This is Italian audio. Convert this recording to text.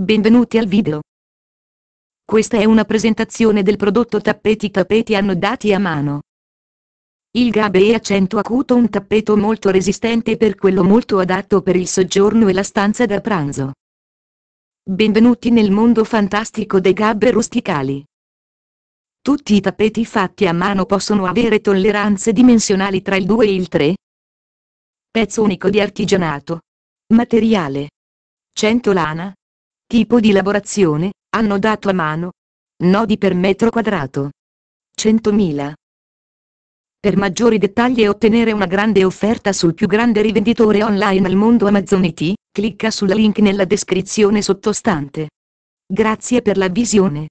Benvenuti al video. Questa è una presentazione del prodotto Tappeti Tappeti annodati a mano. Il Gabe e accento acuto un tappeto molto resistente e per quello molto adatto per il soggiorno e la stanza da pranzo. Benvenuti nel mondo fantastico dei gabbe rusticali. Tutti i tappeti fatti a mano possono avere tolleranze dimensionali tra il 2 e il 3. Pezzo unico di artigianato. Materiale. 100 lana, Tipo di lavorazione, hanno dato a mano. Nodi per metro quadrato. 100.000. Per maggiori dettagli e ottenere una grande offerta sul più grande rivenditore online al mondo Amazon IT, clicca sul link nella descrizione sottostante. Grazie per la visione.